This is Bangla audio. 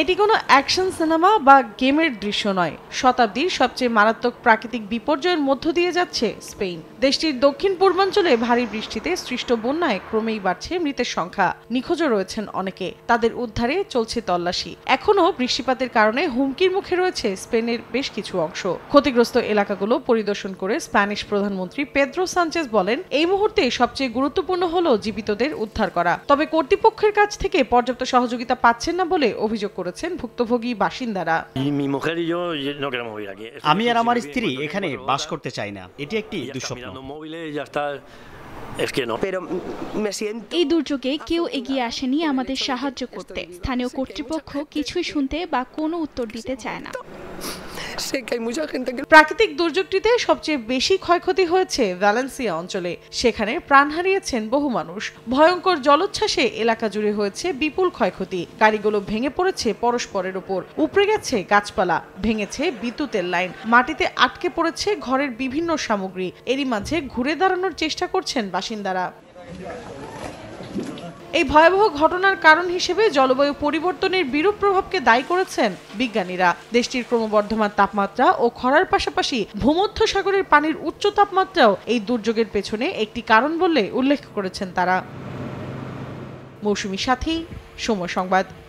এটি কোনো অ্যাকশন সিনেমা বা গেমের দৃশ্য নয় শতাব্দীর সবচেয়ে মারাত্মক প্রাকৃতিক বিপর্যয়ের মধ্য দিয়ে যাচ্ছে স্পেন দেশটির দক্ষিণ পূর্বাঞ্চলে ভারী বৃষ্টিতে সৃষ্ট বন্যায় ক্রমেই বাড়ছে মৃতের সংখ্যা নিখোঁজও রয়েছেন অনেকে তাদের উদ্ধারে চলছে তল্লাশি এখনও বৃষ্টিপাতের কারণে হুমকির মুখে রয়েছে স্পেনের বেশ কিছু অংশ ক্ষতিগ্রস্ত এলাকাগুলো পরিদর্শন করে স্প্যানিশ প্রধানমন্ত্রী পেদ্রো সানচেস বলেন এই মুহূর্তে সবচেয়ে গুরুত্বপূর্ণ হল জীবিতদের উদ্ধার করা তবে কর্তৃপক্ষের কাছ থেকে পর্যাপ্ত সহযোগিতা পাচ্ছেন না বলে অভিযোগ করেছেন ভুক্তভোগী বাসিন্দারা আমি আর আমার স্ত্রী এখানে বাস করতে চাই না এটি একটি দুঃস্বপ্ন এই দুর্যোগে কেউ এগিয়ে আসেনি আমাদের সাহায্য করতে স্থানীয় কর্তৃপক্ষ কিছুই শুনতে বা কোনো উত্তর দিতে চায় না প্রাকৃতিক দুর্যোগটিতে সবচেয়ে বেশি ক্ষয়ক্ষতি হয়েছে ভ্যালেন্সিয়া অঞ্চলে সেখানে প্রাণ হারিয়েছেন বহু মানুষ ভয়ঙ্কর জলোচ্ছ্বাসে এলাকা জুড়ে হয়েছে বিপুল ক্ষয়ক্ষতি গাড়িগুলো ভেঙে পড়েছে পরস্পরের ওপর উপড়ে গেছে গাছপালা ভেঙেছে বিদ্যুতের লাইন মাটিতে আটকে পড়েছে ঘরের বিভিন্ন সামগ্রী এরই মাঝে ঘুরে দাঁড়ানোর চেষ্টা করছেন বাসিন্দারা এই ভয়াবহ ঘটনার কারণ হিসেবে জলবায়ু পরিবর্তনের বিরূপ প্রভাবকে দায়ী করেছেন বিজ্ঞানীরা দেশটির ক্রমবর্ধমান তাপমাত্রা ও খরার পাশাপাশি ভূমধ্য সাগরের পানির উচ্চ তাপমাত্রাও এই দুর্যোগের পেছনে একটি কারণ বলে উল্লেখ করেছেন তারা মৌসুমি সাথী সময় সংবাদ